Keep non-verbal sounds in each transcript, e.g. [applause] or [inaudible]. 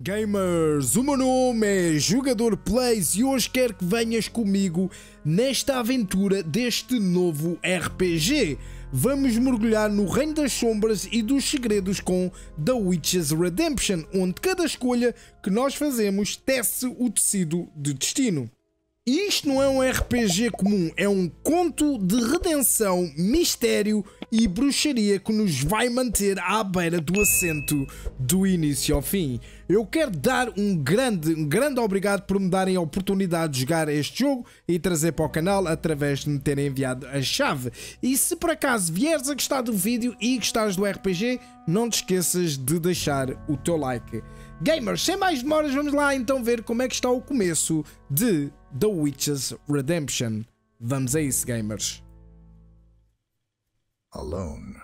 Gamers, o meu nome é Jogador Plays e hoje quero que venhas comigo nesta aventura deste novo RPG. Vamos mergulhar no Reino das Sombras e dos Segredos com The Witch's Redemption, onde cada escolha que nós fazemos tece o tecido de destino. Isto não é um RPG comum, é um conto de redenção, mistério e bruxaria que nos vai manter à beira do assento do início ao fim. Eu quero dar um grande, um grande obrigado por me darem a oportunidade de jogar este jogo e trazer para o canal através de me terem enviado a chave. E se por acaso vieres a gostar do vídeo e gostares do RPG, não te esqueças de deixar o teu like. Gamers, sem mais demoras, vamos lá então ver como é que está o começo de The Witch's Redemption. Vamos a isso, gamers. Alone,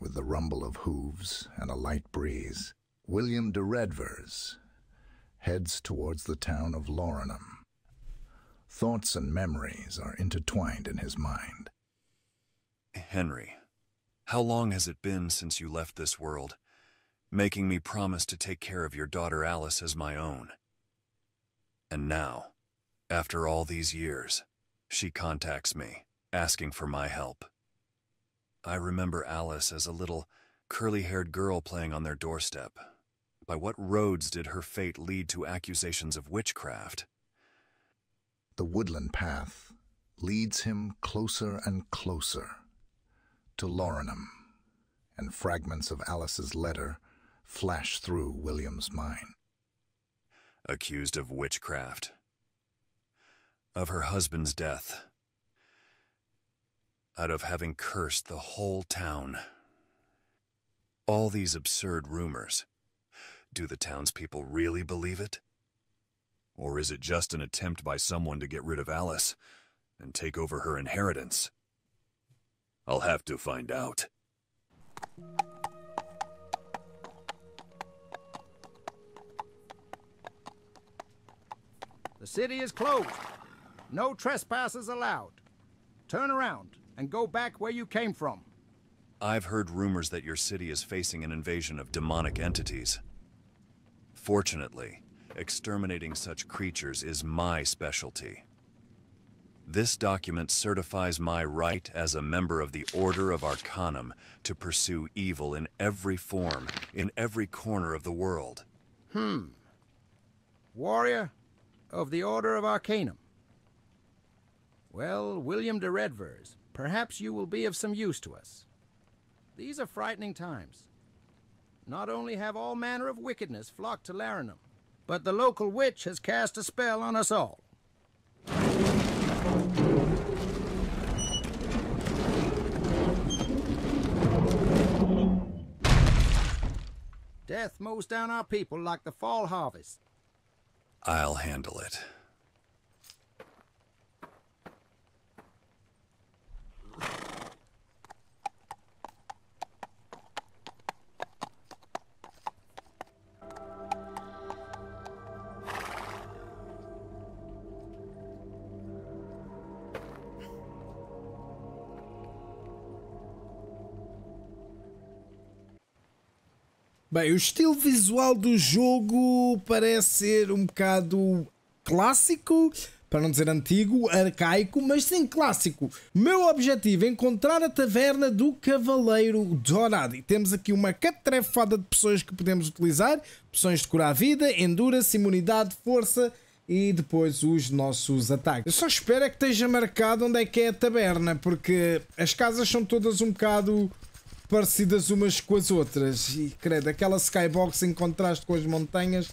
with the rumble of hooves and a light breeze, William de Redvers heads towards the town of Laurinham. Thoughts and memories are intertwined in his mind. Henry, how long has it been since you left this world? making me promise to take care of your daughter Alice as my own. And now, after all these years, she contacts me, asking for my help. I remember Alice as a little, curly-haired girl playing on their doorstep. By what roads did her fate lead to accusations of witchcraft? The woodland path leads him closer and closer to Laurinum, and fragments of Alice's letter Flash through William's mind. Accused of witchcraft. Of her husband's death. Out of having cursed the whole town. All these absurd rumors. Do the townspeople really believe it? Or is it just an attempt by someone to get rid of Alice and take over her inheritance? I'll have to find out. The city is closed. No trespassers allowed. Turn around and go back where you came from. I've heard rumors that your city is facing an invasion of demonic entities. Fortunately, exterminating such creatures is my specialty. This document certifies my right as a member of the Order of Arcanum to pursue evil in every form, in every corner of the world. Hmm. Warrior, of the Order of Arcanum. Well, William de Redvers, perhaps you will be of some use to us. These are frightening times. Not only have all manner of wickedness flocked to Larinum, but the local witch has cast a spell on us all. Death mows down our people like the fall harvest. I'll handle it. Bem, o estilo visual do jogo parece ser um bocado clássico, para não dizer antigo, arcaico, mas sim clássico. Meu objetivo é encontrar a taverna do Cavaleiro Dourado. E temos aqui uma catrefada de pessoas que podemos utilizar: opções de curar a vida, endurance, imunidade, força e depois os nossos ataques. Eu só espero é que esteja marcado onde é que é a taberna, porque as casas são todas um bocado parecidas umas com as outras. E credo, aquela skybox em contraste com as montanhas.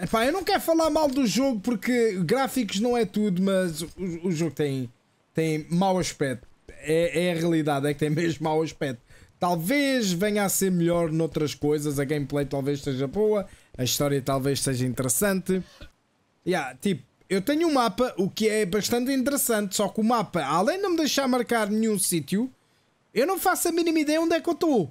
Epá, eu não quero falar mal do jogo porque gráficos não é tudo, mas o, o jogo tem, tem mau aspecto. É, é, a realidade, é que tem mesmo mau aspecto. Talvez venha a ser melhor noutras coisas, a gameplay talvez seja boa, a história talvez seja interessante. Yeah, tipo, eu tenho um mapa, o que é bastante interessante, só que o mapa, além de não me deixar marcar nenhum sítio, eu não faço a mínima ideia onde é que eu estou.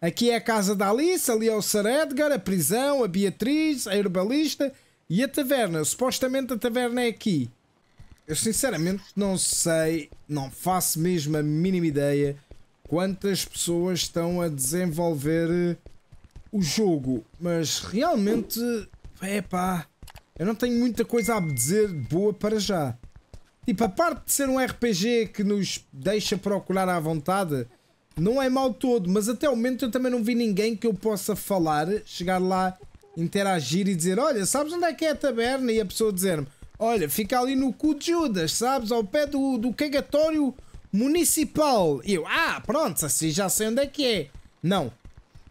Aqui é a casa da Alice, ali é o Sir Edgar, a prisão, a Beatriz, a herbalista e a taverna. Supostamente a taverna é aqui. Eu sinceramente não sei, não faço mesmo a mínima ideia quantas pessoas estão a desenvolver eh, o jogo, mas realmente, é pá, eu não tenho muita coisa a dizer boa para já. Tipo, a parte de ser um RPG que nos deixa procurar à vontade, não é mal todo, mas até o momento eu também não vi ninguém que eu possa falar, chegar lá, interagir e dizer: Olha, sabes onde é que é a taberna? E a pessoa dizer-me: Olha, fica ali no cu de Judas, sabes? Ao pé do, do cagatório municipal. E eu: Ah, pronto, assim já sei onde é que é. Não,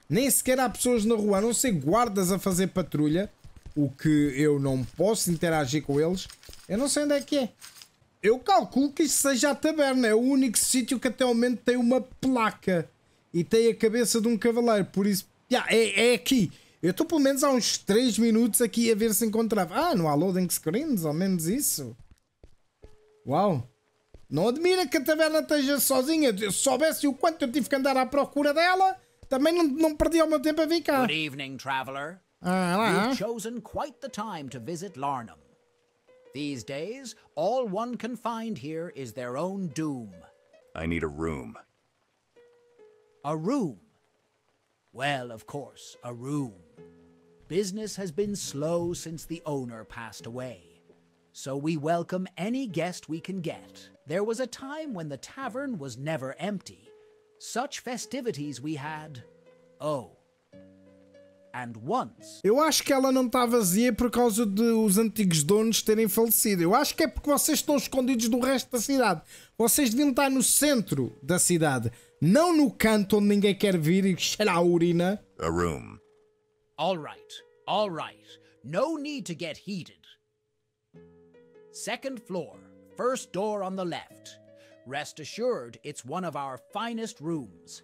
nem sequer há pessoas na rua, a não ser guardas a fazer patrulha, o que eu não posso interagir com eles. Eu não sei onde é que é. Eu calculo que isso seja a taberna. É o único sítio que até ao momento tem uma placa e tem a cabeça de um cavaleiro. Por isso, yeah, é, é aqui. Eu estou pelo menos há uns 3 minutos aqui a ver se encontrava. Ah, não há loading screens, ao menos isso. Uau! Não admira que a taberna esteja sozinha. Se soubesse o quanto eu tive que andar à procura dela, também não, não perdia o meu tempo a vir cá. Good evening, traveler. Ah, lá. You've chosen quite the time to visit Larnum. These days, all one can find here is their own doom. I need a room. A room? Well, of course, a room. Business has been slow since the owner passed away. So we welcome any guest we can get. There was a time when the tavern was never empty. Such festivities we had. Oh, Eu acho que ela não está vazia por causa dos antigos donos terem falecido. Eu acho que é porque vocês estão escondidos do resto da cidade. Vocês deviam estar no centro da cidade, não no canto onde ninguém quer vir e cheirar a urina. A room. All right, all right. No need to get heated. Second floor, first door on the left. Rest assured, it's one of our finest rooms.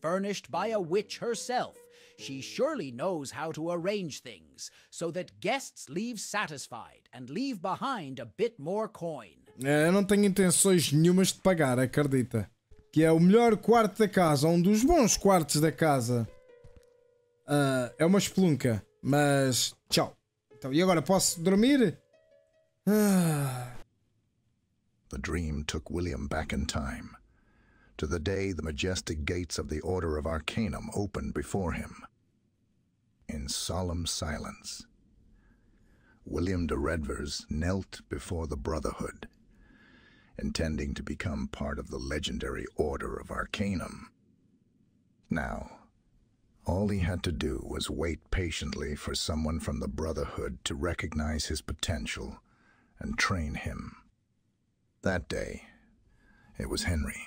Furnished by a witch herself. She surely knows how to arrange things so that guests leave satisfied and leave behind a bit more coin. É, eu não tenho intenções nenhumas de pagar, acredita. Que é o melhor quarto da casa, um dos bons quartos da casa. Uh, é uma espelunca, mas tchau. Então, e agora posso dormir? Ah. The dream took William back in time. to the day the majestic gates of the Order of Arcanum opened before him in solemn silence. William de Redvers knelt before the Brotherhood, intending to become part of the legendary Order of Arcanum. Now, all he had to do was wait patiently for someone from the Brotherhood to recognize his potential and train him. That day, it was Henry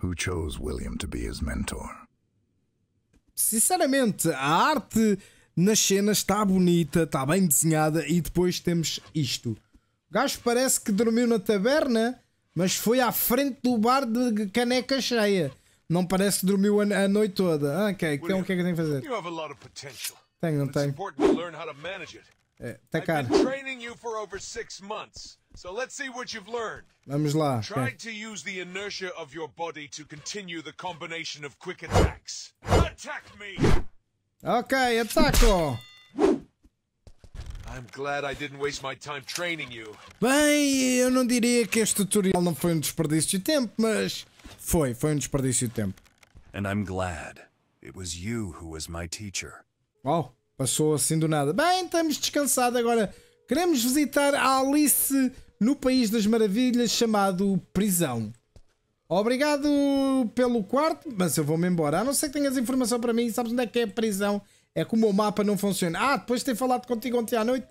who chose William to be his mentor. sinceramente, a arte nas cenas está bonita, está bem desenhada e depois temos isto. O gajo parece que dormiu na taberna, mas foi à frente do bar de caneca cheia. Não parece que dormiu a, a noite toda. Ah, ok, então o que é que tem que fazer? Tenho, não tenho. É, tacar. Tá so let's see what you've learned. Vamos lá. Try okay. to use the inertia of your body to continue the combination of quick attacks. Okay, ataco. I'm glad I didn't waste my time training you. Bem, eu não diria que este tutorial não foi um desperdício de tempo, mas foi, foi um desperdício de tempo. And I'm glad it was you who was my teacher. Uau, passou assim do nada. Bem, estamos descansados agora. Queremos visitar a Alice no País das Maravilhas chamado Prisão. Obrigado pelo quarto, mas eu vou-me embora. A não ser que tenhas informação para mim, sabes onde é que é a prisão? É como o mapa não funciona. Ah, depois de ter falado contigo ontem à noite,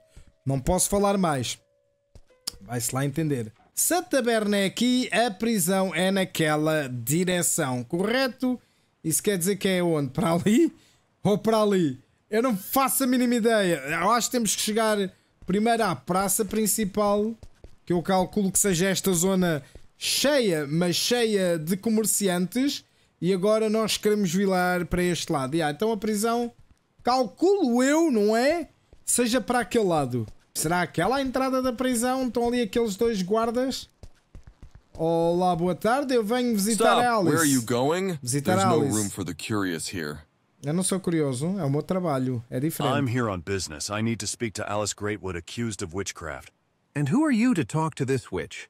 não posso falar mais. Vai-se lá entender. Se a taberna é aqui, a prisão é naquela direção, correto? Isso quer dizer que é onde? Para ali? [laughs] Ou para ali? Eu não faço a mínima ideia. Eu acho que temos que chegar primeiro à praça principal, que eu calculo que seja esta zona cheia, mas cheia de comerciantes, e agora nós queremos vilar para este lado. Yeah, então a prisão, calculo eu, não é? Seja para aquele lado. Será aquela a entrada da prisão? Estão ali aqueles dois guardas? Olá, boa tarde. Eu venho visitar Stop. Alice. Where are you going? Visitar There's Alice. no room for the curious here. Eu não sou curioso, é o meu trabalho, é diferente. I'm here on business. I need to speak to Alice Greatwood accused of witchcraft. And who are you to talk to this witch?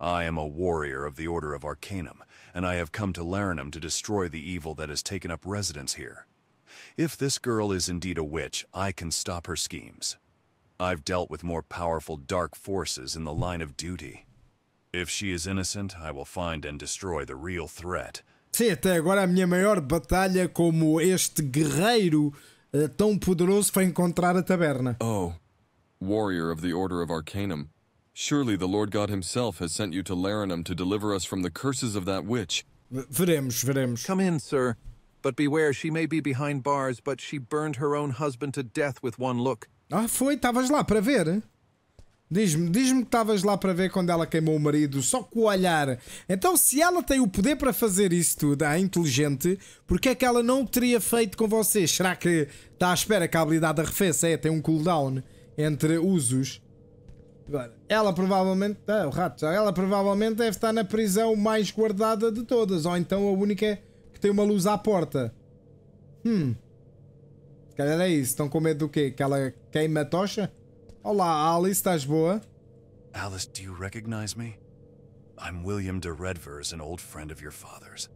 I am a warrior of the Order of Arcanum, and I have come to Larinum to destroy the evil that has taken up residence here. If this girl is indeed a witch, I can stop her schemes. I've dealt with more powerful dark forces in the line of duty. If she is innocent, I will find and destroy the real threat. Sim, até agora a minha maior batalha como este guerreiro eh, tão poderoso foi encontrar a taberna. Oh, warrior of the Order of Arcanum. Surely the Lord God himself has sent you to Larinum to deliver us from the curses of that witch. Veremos, veremos. Come in, sir. But beware, she may be behind bars, but she burned her own husband to death with one look. Ah, foi, estavas lá para ver. Diz-me, diz-me que estavas lá para ver quando ela queimou o marido, só com o olhar. Então, se ela tem o poder para fazer isso tudo, é inteligente, porque é que ela não o teria feito com vocês? Será que está à espera que a habilidade arrefeça? É, tem um cooldown entre usos. Agora, ela provavelmente. Ah, o rato, ela provavelmente deve estar na prisão mais guardada de todas, ou então a única que tem uma luz à porta. Hum. Se calhar é isso. Estão com medo do quê? Que ela queime a tocha? Olá, Alice, estás boa? Alice, do you recognize me? I'm William de Redvers, an old friend of your father's.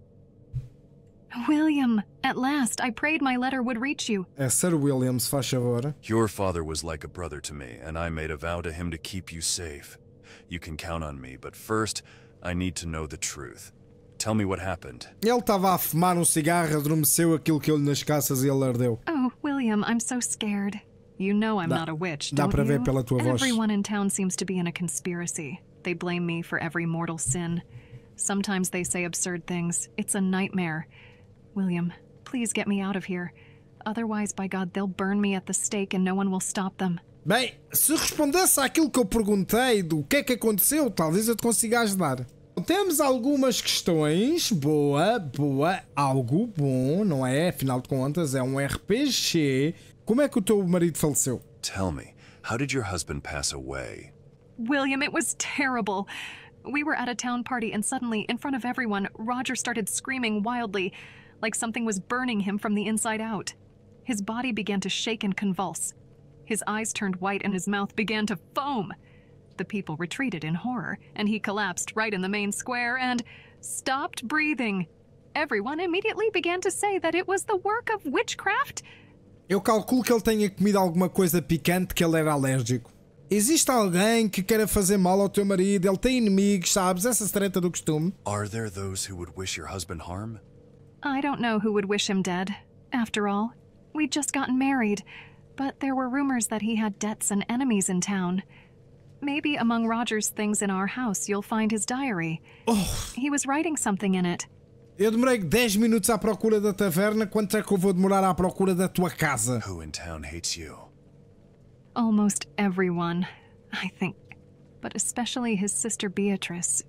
William, at last, I prayed my letter would reach you. É eh, Sir William, se faz favor. Your father was like a brother to me, and I made a vow to him to keep you safe. You can count on me, but first, I need to know the truth. Tell me what happened. Ele estava a fumar um cigarro, adormeceu aquilo que eu lhe nas caças e ele ardeu. Oh, William, I'm so scared. You know I'm dá, not a witch, don't you? pela tua voz. Everyone in town seems to be in a conspiracy. They blame me for every mortal sin. Sometimes they say absurd things. It's a nightmare. William, please get me out of here. Otherwise, by God, they'll burn me at the stake and no one will stop them. Bem, se respondesse àquilo que eu perguntei do que é que aconteceu, talvez eu te consiga ajudar. Temos algumas questões. Boa, boa, algo bom, não é? Afinal de contas, é um RPG. Como é que o teu marido faleceu? Tell me, how did your husband pass away? William, it was terrible. We were at a town party and suddenly, in front of everyone, Roger started screaming wildly. like something was burning him from the inside out. His body began to shake and convulse. His eyes turned white and his mouth began to foam. The people retreated in horror, and he collapsed right in the main square and stopped breathing. Everyone immediately began to say that it was the work of witchcraft. Eu calculo que ele tenha comido alguma coisa picante que ele era alérgico. Existe alguém que queira fazer mal ao teu marido, ele tem inimigos, sabes? Essa treta do costume. Are there those who would wish your husband harm? I don't know who would wish him dead. After all, we'd just gotten married, but there were rumors that he had debts and enemies in town. Maybe among Roger's things in our house, you'll find his diary. Oh. He was writing something in it. Eu demorei 10 minutos à procura da taverna. Quanto é que eu vou demorar à procura da tua casa? Who in town hates you? Almost everyone, I think. But especially his sister Beatrice,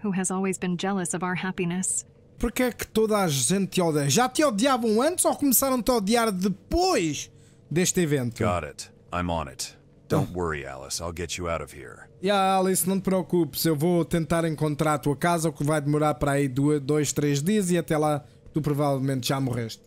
who has always been jealous of our happiness. Porque é que toda a gente te odeia? Já te odiavam antes ou começaram-te a odiar depois deste evento? Got it. I'm on it. Don't então. worry, Alice. I'll get you out of here. Yeah, Alice, não te preocupes. Eu vou tentar encontrar a tua casa, o que vai demorar para aí dois, três dias e até lá tu provavelmente já morreste.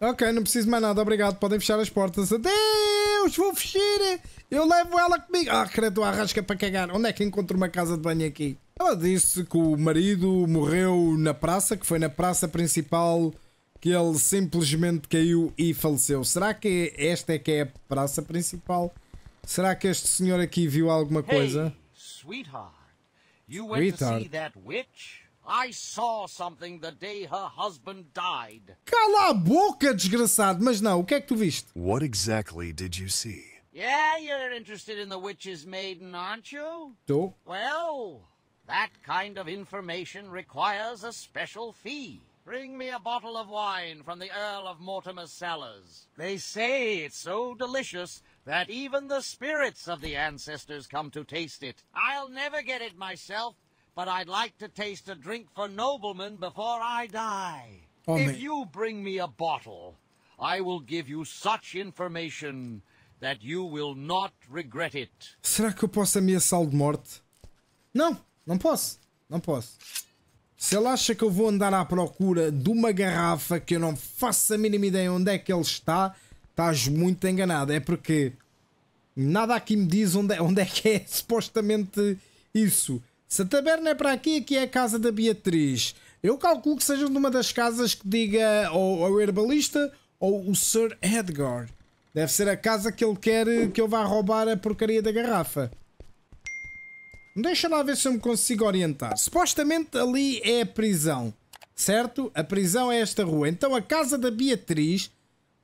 Ok, não preciso mais nada. Obrigado. Podem fechar as portas. Adeus, vou fechar. Eu levo ela comigo. Ah, credo, arrasca para cagar. Onde é que encontro uma casa de banho aqui? Ela disse que o marido morreu na praça, que foi na praça principal que ele simplesmente caiu e faleceu. Será que esta é que é a praça principal? Será que este senhor aqui viu alguma coisa? Hey, sweetheart, you went sweetheart. to see that witch? I saw something the day her husband died. Cala a boca, desgraçado, mas não, o que é que tu viste? What exactly did you see? Yeah, you're interested in the witch's maiden, aren't you? Tu? Well, That kind of information requires a special fee. Bring me a bottle of wine from the Earl of Mortimer's cellars. They say it's so delicious that even the spirits of the ancestors come to taste it. I'll never get it myself, but I'd like to taste a drink for noblemen before I die. Oh, if you bring me a bottle, I will give you such information that you will not regret it. Será que eu posso ameaca sal de morte? Não, Não posso. Não posso. Se ele acha que eu vou andar à procura de uma garrafa que eu não faço a mínima ideia onde é que ele está, estás muito enganado. É porque nada aqui me diz onde é, onde é que é [laughs] supostamente isso. Se a taberna é para aqui, aqui é a casa da Beatriz. Eu calculo que seja numa das casas que diga ou, ou o herbalista ou o Sir Edgar. Deve ser a casa que ele quer que eu vá roubar a porcaria da garrafa. Deixa lá ver se eu me consigo orientar. Supostamente ali é a prisão, certo? A prisão é esta rua. Então a casa da Beatriz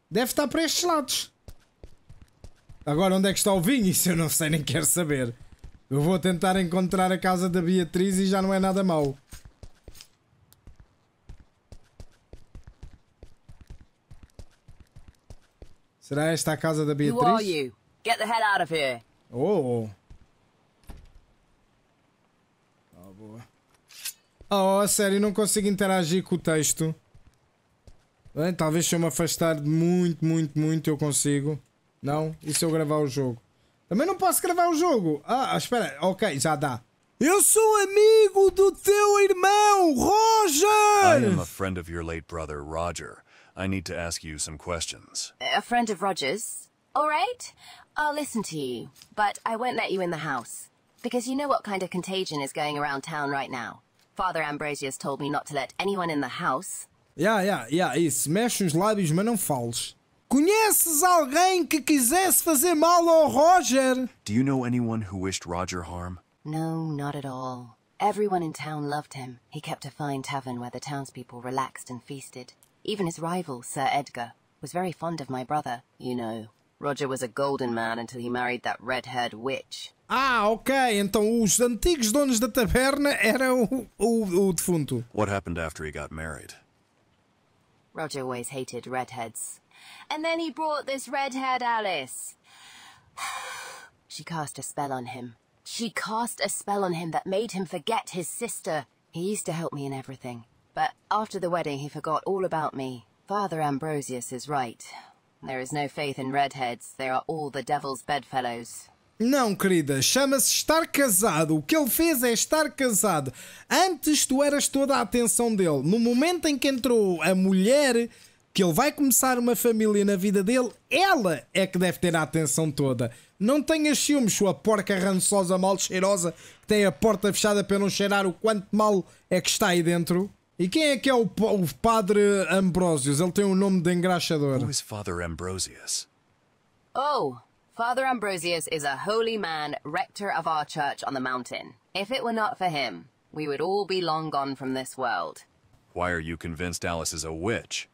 deve estar para estes lados. Agora onde é que está o vinho? [laughs] Isso eu não sei, nem quero saber. Eu vou tentar encontrar a casa da Beatriz e já não é nada mau. Será esta a casa da Beatriz? Get the out of here. Oh. oh. Oh, sério, não consigo interagir com o texto. Bem, talvez se eu me afastar muito, muito, muito eu consigo. Não? E se eu gravar o jogo? Também não posso gravar o jogo. Ah, ah, espera. Ok, já dá. Eu sou amigo do teu irmão, Roger! I am a friend of your late brother, Roger. I need to ask you some questions. A friend of Roger's? All right. I'll listen to you, but I won't let you in the house. Because you know what kind of contagion is going around town right now. Father Ambrosius told me not to let anyone in the house. Yeah, yeah, yeah, isso. Mexe os lábios, mas não fales. Conheces alguém que quisesse fazer mal ao Roger? Do you know anyone who wished Roger harm? No, not at all. Everyone in town loved him. He kept a fine tavern where the townspeople relaxed and feasted. Even his rival, Sir Edgar, was very fond of my brother, you know. Roger was a golden man until he married that red-haired witch. Ah, ok. Então os antigos donos da taberna eram o, o, o defunto. What happened after he got married? Roger always hated redheads. And then he brought this red-haired Alice. [sighs] she cast a spell on him. She cast a spell on him that made him forget his sister. He used to help me in everything. But after the wedding, he forgot all about me. Father Ambrosius is right. There is no faith in redheads. They are all the devil's bedfellows. Não, querida, chama-se estar casado. O que ele fez é estar casado. Antes tu eras toda a atenção dele. No momento em que entrou a mulher que ele vai começar uma família na vida dele, ela é que deve ter a atenção toda. Não tenhas ciúmes, sua porca rançosa mal cheirosa que tem a porta fechada para não cheirar o quanto mal é que está aí dentro. E quem é que é o, o Padre Ambrosius? Ele tem um nome de engraxador. Who is Father Ambrosius? Oh, Father Ambrosius is a holy man, rector of our church on the mountain. If it were not for him, we would all be long gone from this world. Why are you convinced Alice is a witch?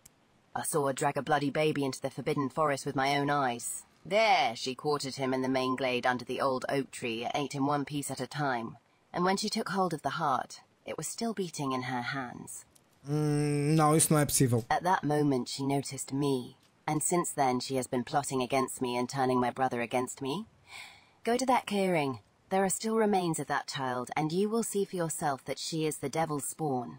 I saw her drag a bloody baby into the forbidden forest with my own eyes. There, she quartered him in the main glade under the old oak tree, ate him one piece at a time. And when she took hold of the heart, It was still beating in her hands. Hum, não, isso não é possível. At that moment she noticed me, and since then she has been plotting against me and turning my brother against me. Go to that clearing. There are still remains of that child, and you will see for yourself that she is the devil's spawn.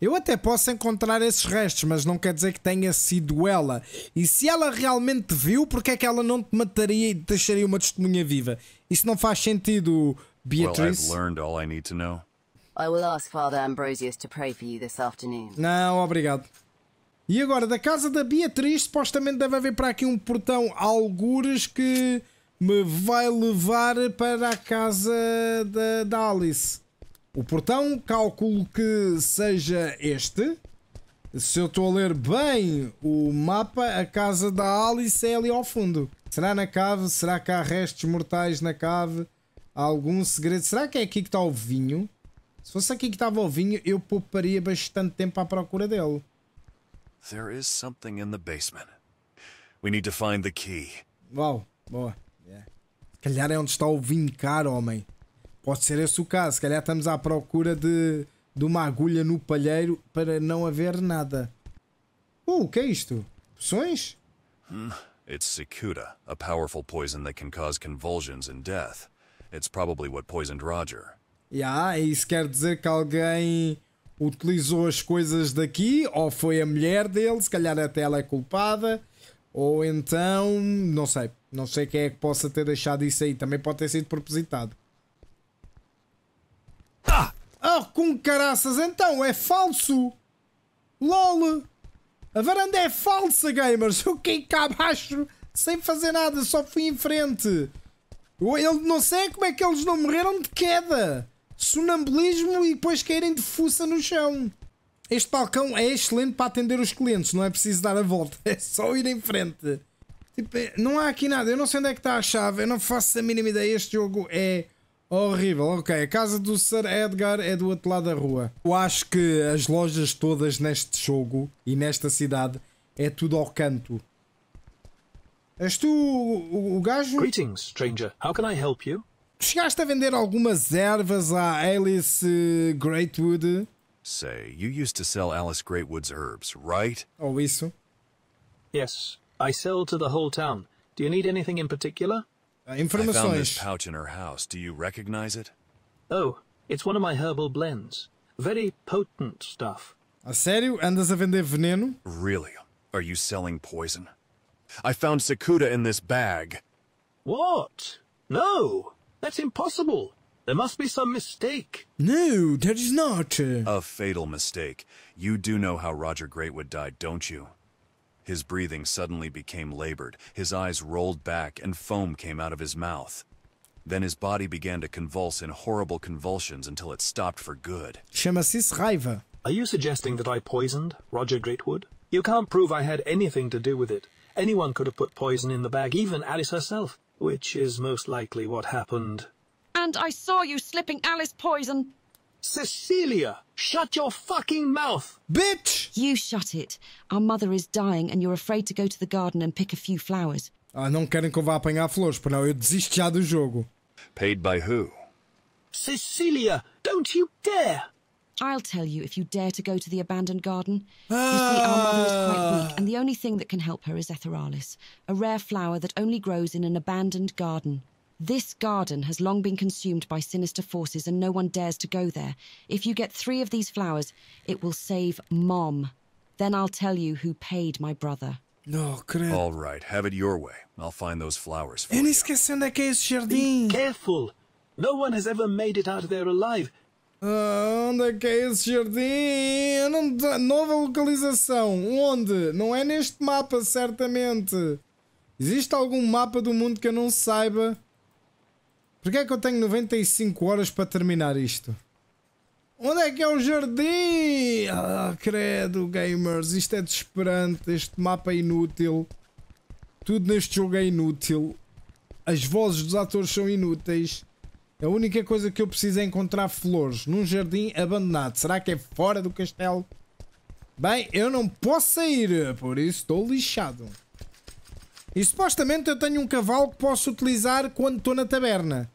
Eu até posso encontrar esses restos, mas não quer dizer que tenha sido ela. E se ela realmente viu, porque é que ela não te mataria e deixaria uma testemunha viva? Isso não faz sentido, Beatriz. Well, I've learned all I need to know. I will ask Father Ambrosius to pray for you this afternoon. Não, obrigado. E agora, da casa da Beatriz, supostamente deve haver para aqui um portão algures que me vai levar para a casa da, Alice. O portão, calculo que seja este. Se eu estou a ler bem o mapa, a casa da Alice é ali ao fundo. Será na cave? Será que há restos mortais na cave? Há algum segredo? Será que é aqui que está o vinho? Se fosse aqui que estava o vinho, eu pouparia bastante tempo à procura dele. There is something in the basement. We need to find the key. Uau, boa. Yeah. Se calhar é onde está o vinho caro, homem. Pode ser esse o caso. Se calhar estamos à procura de, de uma agulha no palheiro para não haver nada. Uh, o que é isto? Poções? Hmm. It's Secuda, a powerful poison that can cause convulsions and death. It's probably what poisoned Roger. Yeah, isso quer dizer que alguém utilizou as coisas daqui, ou foi a mulher dele, se calhar até ela é culpada, ou então, não sei, não sei quem é que possa ter deixado isso aí, também pode ter sido propositado. Ah! Oh, com caraças, então, é falso! LOL! A varanda é falsa, gamers! Eu caí cá abaixo sem fazer nada, só fui em frente! Eu, não sei como é que eles não morreram de queda! sonambulismo e depois caírem de fuça no chão. Este balcão é excelente para atender os clientes, não é preciso dar a volta, [laughs] é só ir em frente. Tipo, é, não há aqui nada, eu não sei onde é que está a chave, eu não faço a mínima ideia. Este jogo é horrível. Ok, a casa do Sir Edgar é do outro lado da rua. Eu acho que as lojas todas neste jogo e nesta cidade é tudo ao canto. És tu o, o, o gajo? Greetings, stranger. How can I help you? Chegaste a vender algumas ervas à Alice Greatwood? Say, you used to sell Alice Greatwood's herbs, right? Oh, isso. Yes, I sell to the whole town. Do you need anything in particular? Uh, ah, informações. I found this pouch in her house. Do you recognize it? Oh, it's one of my herbal blends. Very potent stuff. A sério? Andas a vender veneno? Really? Are you selling poison? I found cicuta in this bag. What? No! That's impossible. There must be some mistake. No, there is not. A fatal mistake. You do know how Roger Greatwood died, don't you? His breathing suddenly became labored, his eyes rolled back, and foam came out of his mouth. Then his body began to convulse in horrible convulsions until it stopped for good. Shemasis Riva. Are you suggesting that I poisoned Roger Greatwood? You can't prove I had anything to do with it. Anyone could have put poison in the bag, even Alice herself which is most likely what happened. And I saw you slipping Alice poison. Cecilia, shut your fucking mouth, bitch! You shut it. Our mother is dying and you're afraid to go to the garden and pick a few flowers. Ah, não querem que eu vá apanhar flores, pois não, eu desisto já do jogo. Paid by who? Cecilia, don't you dare! I'll tell you if you dare to go to the abandoned garden. You see, our mother is quite weak, and the only thing that can help her is Etheralis, a rare flower that only grows in an abandoned garden. This garden has long been consumed by sinister forces, and no one dares to go there. If you get three of these flowers, it will save Mom. Then I'll tell you who paid my brother. No, crap. All right, have it your way. I'll find those flowers for you. Que que Be careful! No one has ever made it out there alive, onde é que é esse jardim? Não, tá- nova localização. Onde? Não é neste mapa, certamente. Existe algum mapa do mundo que eu não saiba? Porquê é que eu tenho 95 horas para terminar isto? Onde é que é o jardim? Ah, credo, gamers. Isto é desesperante. Este mapa é inútil. Tudo neste jogo é inútil. As vozes dos atores são inúteis. A única coisa que eu preciso é encontrar flores num jardim abandonado. Será que é fora do castelo? Bem, eu não posso sair, por isso estou lixado. E supostamente eu tenho um cavalo que posso utilizar quando estou na taberna.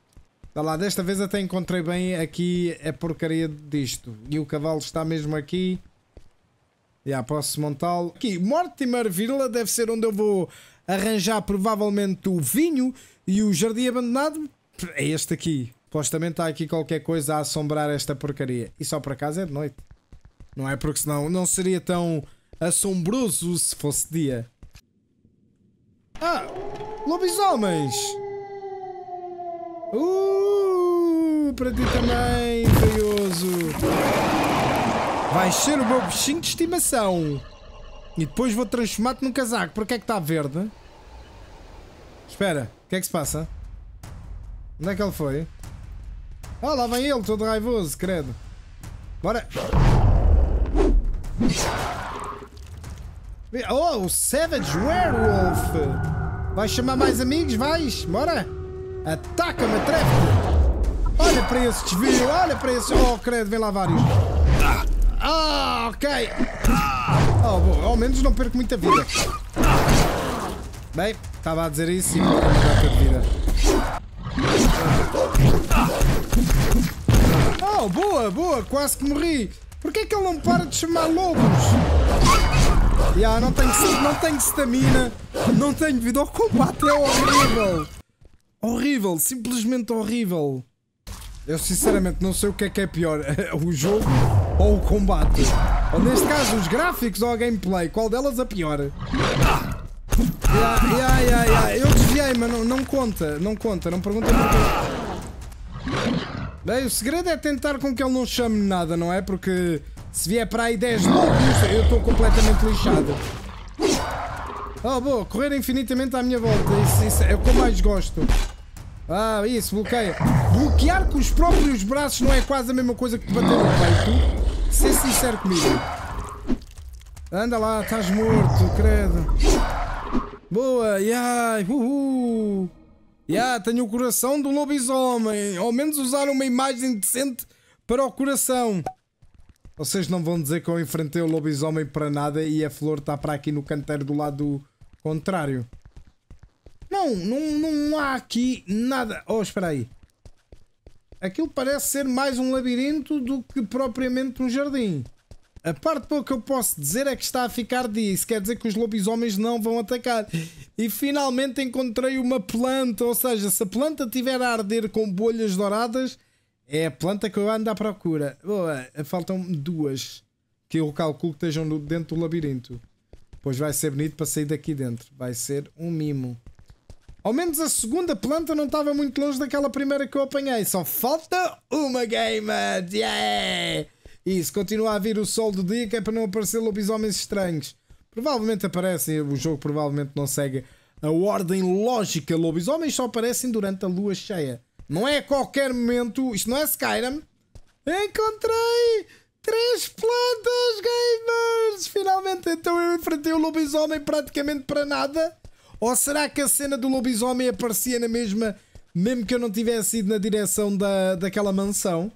Está lá, desta vez até encontrei bem aqui a porcaria disto. E o cavalo está mesmo aqui. Já posso montá-lo. Aqui, Mortimer Villa deve ser onde eu vou arranjar provavelmente o vinho e o jardim abandonado é este aqui. Supostamente está aqui qualquer coisa a assombrar esta porcaria. E só por acaso é de noite. Não é porque senão não seria tão assombroso se fosse dia. Ah! Lobisomens! Uh! Para ti também, feioso! Vai ser o meu bichinho de estimação! E depois vou transformar-te num casaco. Porquê é que está verde? Espera, o que é que se passa? Onde é que ele foi? Ah, lá vem ele, todo raivoso, credo. Bora! Oh, o Savage Werewolf! Vais chamar mais amigos? Vais? Bora! Ataca-me, atreve Olha para esse desvio, olha para esse... Oh, credo, vem lá vários. Ah, ok! Oh, bom, ao menos não perco muita vida. Bem, estava a dizer isso e não perco muita vida. Oh, boa, boa, quase que morri. Porquê é que ele não para de chamar lobos? Já, yeah, não tenho, não tenho stamina, não tenho vida. O combate é horrível. Horrível, simplesmente horrível. Eu sinceramente não sei o que é que é pior, [laughs] o jogo ou o combate. Ou neste caso, os gráficos ou a gameplay. Qual delas a pior? Yeah, yeah, yeah, yeah. Eu desviei, mas não, não conta, não conta, não pergunta muito. Bem, o segredo é tentar com que ele não chame nada, não é? Porque se vier para aí 10 lobos, eu estou completamente lixado. Oh, boa, correr infinitamente à minha volta. Isso, isso é o que eu mais gosto. Ah, isso, bloqueia. Bloquear com os próprios braços não é quase a mesma coisa que bater no peito? Ser sincero comigo. Anda lá, estás morto, credo. Boa, ai, yeah. uhul. -huh. Yeah, tenho o coração do lobisomem. Ao menos usar uma imagem decente para o coração. Vocês não vão dizer que eu enfrentei o lobisomem para nada e a flor está para aqui no canteiro do lado contrário. Não, não, não há aqui nada. Oh, espera aí. Aquilo parece ser mais um labirinto do que propriamente um jardim. A parte boa que eu posso dizer é que está a ficar disso, quer dizer que os lobisomens não vão atacar. E finalmente encontrei uma planta, ou seja, se a planta tiver a arder com bolhas douradas, é a planta que eu ando à procura. Boa, faltam duas que eu calculo que estejam dentro do labirinto. Pois vai ser bonito para sair daqui dentro. Vai ser um mimo. Ao menos a segunda planta não estava muito longe daquela primeira que eu apanhei. Só falta uma gamer! Yeah! Isso, continua a vir o sol do dia que é para não aparecer lobisomens estranhos. Provavelmente aparecem, o jogo provavelmente não segue a ordem lógica. Lobisomens só aparecem durante a lua cheia. Não é a qualquer momento, isto não é Skyrim. Encontrei três plantas, gamers! Finalmente então eu enfrentei o lobisomem praticamente para nada. Ou será que a cena do lobisomem aparecia na mesma, mesmo que eu não tivesse ido na direção da, daquela mansão?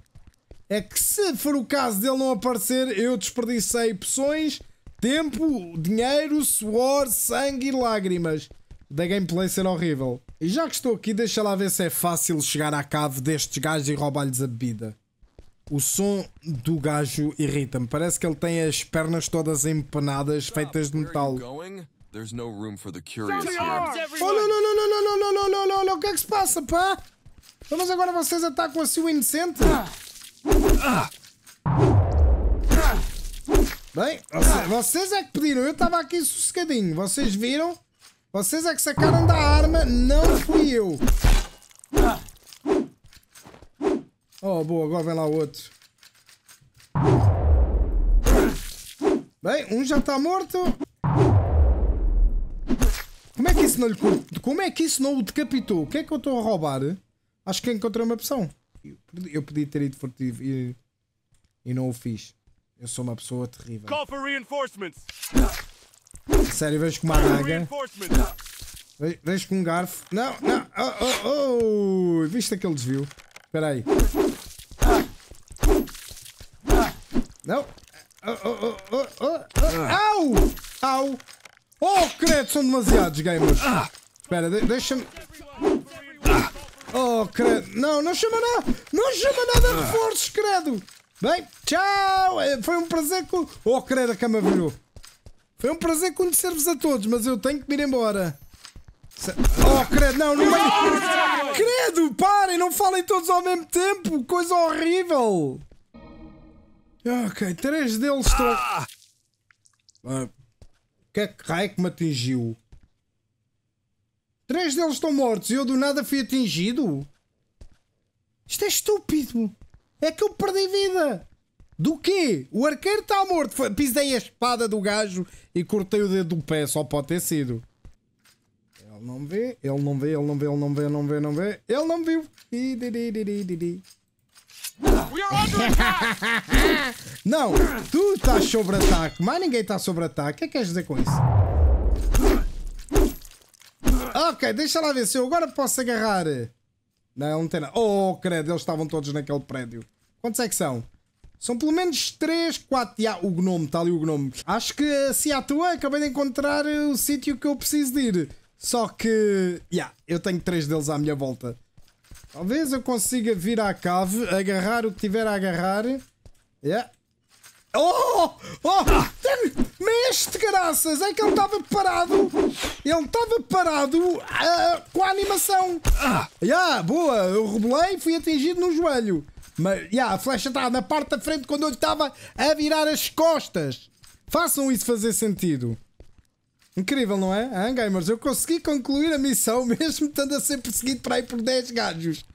é que se for o caso dele não aparecer, eu desperdicei poções, tempo, dinheiro, suor, sangue e lágrimas da gameplay ser horrível. E já que estou aqui, deixa lá ver se é fácil chegar à cave destes gajos e roubar-lhes a bebida. O som do gajo irrita-me. Parece que ele tem as pernas todas empenadas, feitas de metal. Oh, não, não, não, não, Oh, não, não, não, não, não, não, não, não, não, não, o que é que se passa, pá? Vamos agora vocês atacam assim o inocente? Ah. Bem, vocês é que pediram, eu estava aqui sossegadinho, vocês viram? Vocês é que sacaram da arma, não fui eu. Oh, boa, agora vem lá o outro. Bem, um já está morto. Como é que isso não lhe... Como é que isso não o decapitou? O que é que eu estou a roubar? Acho que encontrei uma opção. Eu podia ter ido furtivo e, e não o fiz. Eu sou uma pessoa terrível. Call for reinforcements. Sério, vejo com uma adaga. Vejo, com um garfo. Não, não. Oh, oh, oh. Viste aquele desvio? Espera aí. Não. Oh, oh, oh, oh, Au! Au! Oh, credo, são demasiados gamers. Espera, deixa-me. Oh, credo. Não, não chama nada. Não chama nada de reforços, credo. Bem, tchau. É, foi um prazer com. Oh, credo, a cama virou. Foi um prazer conhecer-vos a todos, mas eu tenho que ir embora. Oh, credo, não, não Credo, parem, não falem todos ao mesmo tempo. Coisa horrível. Ok, três deles estão. O ah! ah, que é que raio que me atingiu? Três deles estão mortos e eu do nada fui atingido. Isto é estúpido. É que eu perdi vida. Do quê? O arqueiro está morto. Pisei a espada do gajo e cortei o dedo do pé. Só pode ter sido. Ele não vê, ele não vê, ele não vê, ele não vê, ele não vê, ele não vê. Ele não viu. [laughs] não, tu estás sobre ataque. Mas ninguém está sobre ataque. O que é que queres dizer com isso? Ok, deixa lá ver se eu agora posso agarrar. Não, não tem nada. Oh, credo, eles estavam todos naquele prédio. Quantos é que são? São pelo menos 3, 4. Ah, o gnome, está ali o gnome. Acho que se à toa acabei de encontrar o sítio que eu preciso de ir. Só que. Yeah, eu tenho 3 deles à minha volta. Talvez eu consiga vir à cave, agarrar o que tiver a agarrar. Yeah, Oh! Oh! Mestre, graças! É que ele estava parado! Ele estava parado uh, com a animação! Ah! Yeah, boa! Eu rebolei fui atingido no joelho! Mas, yeah, a flecha está na parte da frente quando eu estava a virar as costas! Façam isso fazer sentido! Incrível, não é? Ah, gamers, eu consegui concluir a missão [laughs] mesmo estando a ser perseguido por aí por 10 gajos!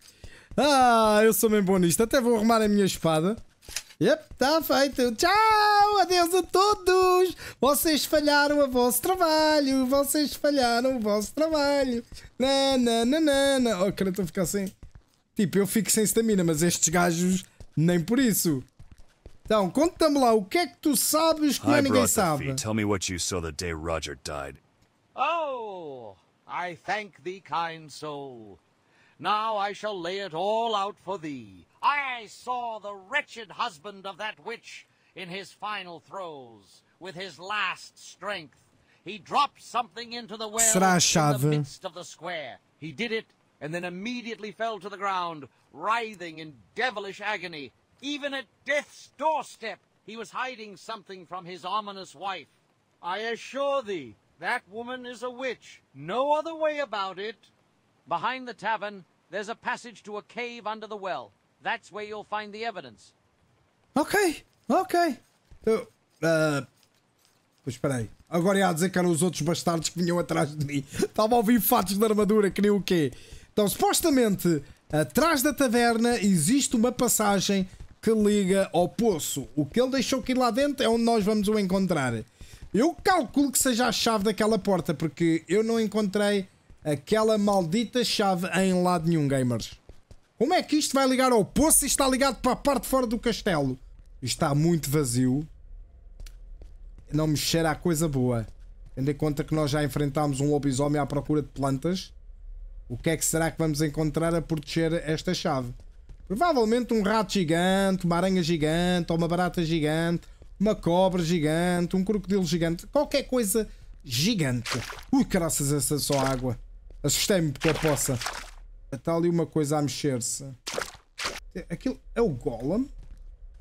Ah, eu sou bem bom nisto! Até vou arrumar a minha espada! Yep, está feito. Tchau, adeus a todos. Vocês falharam o vosso trabalho. Vocês falharam o vosso trabalho. Na, na, na, não. Oh, cara, estou a ficar sem. Tipo, eu fico sem stamina, mas estes gajos nem por isso. Então, conta-me lá, o que é que tu sabes que ninguém sabe? Tell me what you saw the day Roger died. Oh, I thank thee, kind soul. Now I shall lay it all out for thee. I saw the wretched husband of that witch in his final throes, with his last strength. He dropped something into the well in the midst of the square. He did it, and then immediately fell to the ground, writhing in devilish agony. Even at death's doorstep, he was hiding something from his ominous wife. I assure thee, that woman is a witch. No other way about it. Behind the tavern, there's a passage to a cave under the well. That's where you'll find the evidence. Ok, ok. Eu, então, uh, ah, pois espera aí. Agora ia dizer que eram os outros bastardos que vinham atrás de mim. Estava a ouvir fatos de armadura, nem o quê? Então, supostamente, atrás da taverna existe uma passagem que liga ao poço. O que ele deixou que ir lá dentro é onde nós vamos o encontrar. Eu calculo que seja a chave daquela porta, porque eu não encontrei aquela maldita chave em lado nenhum, gamers. Como é que isto vai ligar ao poço se está ligado para a parte de fora do castelo? Está muito vazio. Não me cheira a coisa boa. Tendo em conta que nós já enfrentámos um lobisomem à procura de plantas. O que é que será que vamos encontrar a proteger esta chave? Provavelmente um rato gigante, uma aranha gigante, ou uma barata gigante, uma cobra gigante, um crocodilo gigante, qualquer coisa gigante. Ui, graças a essa só água. Assustei-me porque a é poça. Está ali uma coisa a mexer-se. Aquilo é o Golem?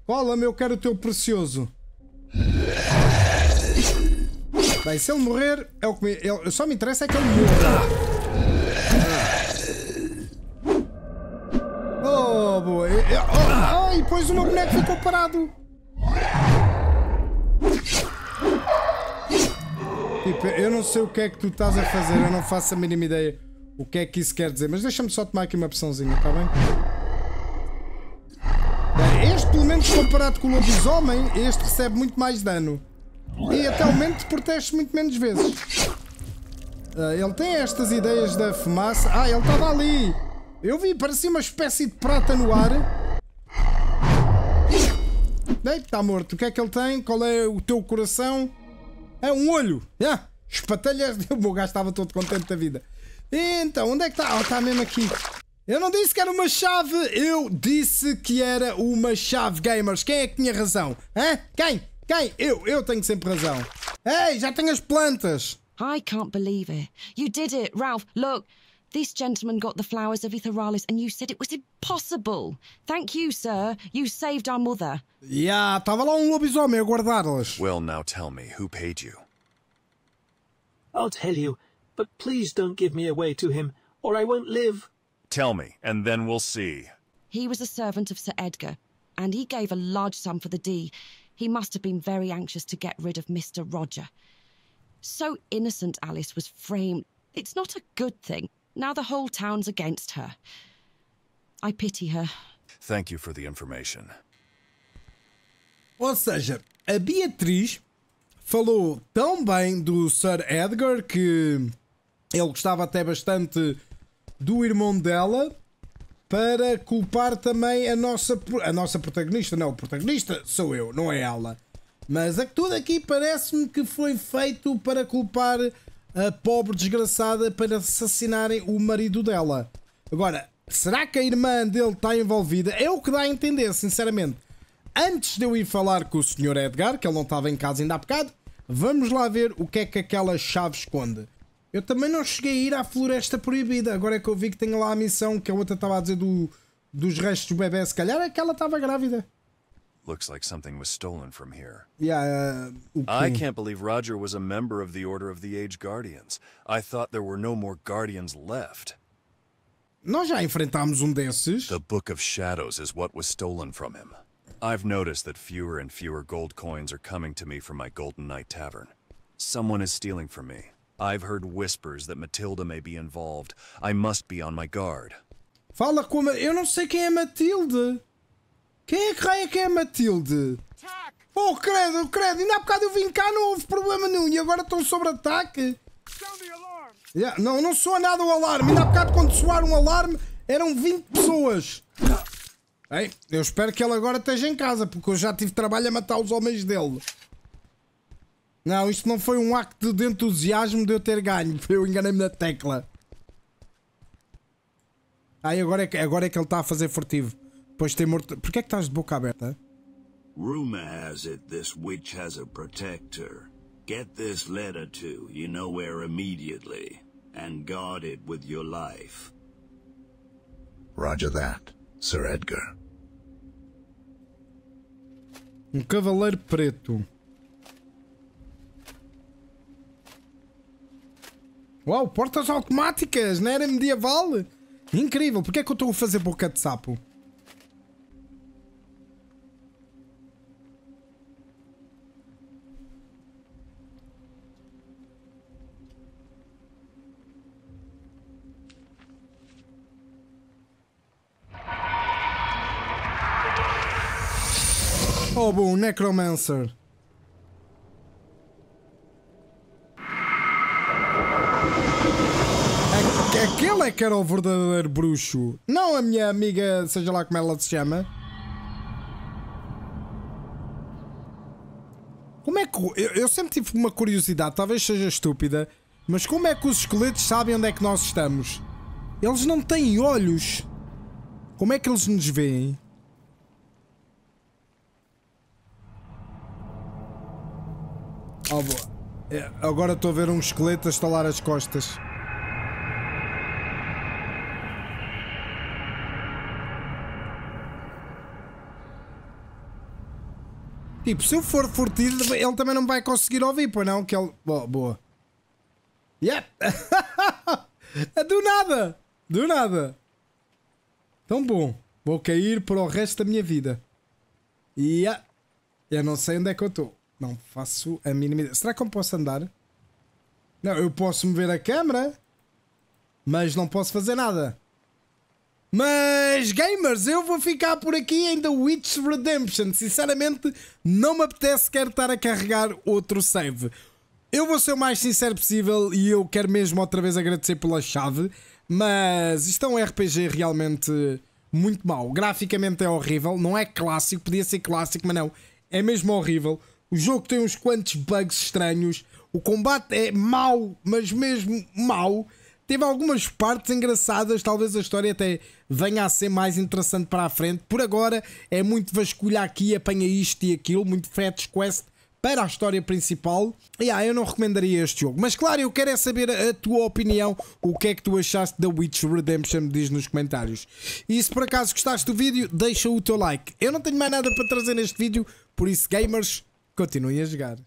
Golem, eu quero o teu precioso. Bem, se ele morrer, é o que me, ele, só me interessa é que ele morra. Oh, boa. Oh, ai, pois o meu boneco ficou parado. Tipo, eu não sei o que é que tu estás a fazer, eu não faço a mínima ideia o que é que isso quer dizer. Mas deixa-me só tomar aqui uma pressãozinha, está bem? Este, pelo menos comparado com o lobisomem, este recebe muito mais dano. E até o momento protege muito menos vezes. Ah, ele tem estas ideias da fumaça. Ah, ele estava ali! Eu vi, parecia uma espécie de prata no ar. Deito, está morto. O que é que ele tem? Qual é o teu coração? É um olho. Yeah. Espatalhas. [laughs] O meu gajo estava todo contente da vida. Então, onde é que está? Oh, ah, está mesmo aqui. Eu não disse que era uma chave, eu disse que era uma chave, gamers. Quem é que tinha razão? Hã? Quem? Quem? Eu, eu tenho sempre razão. Ei, já tenho as plantas. I can't believe it. You did it, Ralph. Look, this gentleman got the flowers of Itheralis and you said it was impossible. Thank you, sir. You saved our mother. Yeah, estava lá um lobisomem a guardá-las. Well, now tell me, who paid you? I'll tell you. but please don't give me away to him, or I won't live. Tell me, and then we'll see. He was a servant of Sir Edgar, and he gave a large sum for the deed. He must have been very anxious to get rid of Mr. Roger. So innocent Alice was framed. It's not a good thing. Now the whole town's against her. I pity her. Thank you for the information. Ou seja, a Beatriz falou tão bem do Sir Edgar que Ele gostava até bastante do irmão dela para culpar também a nossa, a nossa protagonista. Não, o protagonista sou eu, não é ela. Mas é que tudo aqui parece-me que foi feito para culpar a pobre desgraçada para assassinarem o marido dela. Agora, será que a irmã dele está envolvida? É o que dá a entender, sinceramente. Antes de eu ir falar com o Sr. Edgar, que ele não estava em casa ainda há bocado, vamos lá ver o que é que aquela chave esconde. Eu também não cheguei a ir à Floresta Proibida. Agora é que eu vi que tem lá a missão que a outra estava a dizer do, dos restos do bebê. Se calhar aquela é estava grávida. Looks like something was stolen from here. Yeah, uh, okay. I can't believe Roger was a member of the Order of the Age Guardians. I thought there were no more Guardians left. Nós já enfrentámos um desses. The Book of Shadows is what was stolen from him. I've noticed that fewer and fewer gold coins are coming to me from my Golden Knight Tavern. Someone is stealing from me. I've heard whispers that Matilda may be involved. I must be on my guard. Fala com a... Eu não sei quem é Matilde. Quem é que raia que é Matilde? Oh, credo, credo. Ainda há bocado eu vim cá, não houve problema nenhum. E agora estão sob ataque. Yeah, não, não soa nada o alarme. Ainda há bocado quando soar um alarme, eram 20 pessoas. Ei, eu espero que ele agora esteja em casa, porque eu já tive trabalho a matar os homens dele. Não, isto não foi um acto de entusiasmo de eu ter ganho. [laughs] Eu enganei-me na tecla. Aí agora é que, agora é que ele está a fazer furtivo. Pois tem morto. Porquê é que estás de boca aberta? Rumor has it this witch has a protector. Get this letter to, you know where immediately, and guard it with your life. Roger that, Sir Edgar. Um cavaleiro preto. Uau, portas automáticas, não era medieval? Incrível, Porquê é que eu estou a fazer boca de sapo? Oh, bom, Necromancer. Ele é que era o verdadeiro bruxo. Não a minha amiga, seja lá como ela se chama. Como é que. Eu, eu sempre tive uma curiosidade, talvez seja estúpida, mas como é que os esqueletos sabem onde é que nós estamos? Eles não têm olhos. Como é que eles nos veem? Oh, agora estou a ver um esqueleto a estalar as costas. Tipo, se eu for furtido, ele também não vai conseguir ouvir, pois não? Que ele. Boa, boa. [laughs] É do nada! Do nada! Tão bom. Vou cair para o resto da minha vida. yeah. eu não sei onde é que eu estou. Não faço a mínima ideia. Será que eu posso andar? Não, eu posso mover a câmera, mas não posso fazer nada. Mas, gamers, eu vou ficar por aqui em The Witch Redemption. Sinceramente, não me apetece quero estar a carregar outro save. Eu vou ser o mais sincero possível e eu quero mesmo outra vez agradecer pela chave, mas isto é um RPG realmente muito mau. Graficamente é horrível, não é clássico, podia ser clássico, mas não. É mesmo horrível. O jogo tem uns quantos bugs estranhos. O combate é mau, mas mesmo mau teve algumas partes engraçadas, talvez a história até venha a ser mais interessante para a frente. Por agora é muito vasculhar aqui, apanha isto e aquilo, muito fetch quest para a história principal. E ah, eu não recomendaria este jogo. Mas claro, eu quero é saber a tua opinião. O que é que tu achaste da Witch Redemption? Diz nos comentários. E se por acaso gostaste do vídeo, deixa o teu like. Eu não tenho mais nada para trazer neste vídeo, por isso, gamers, continuem a jogar.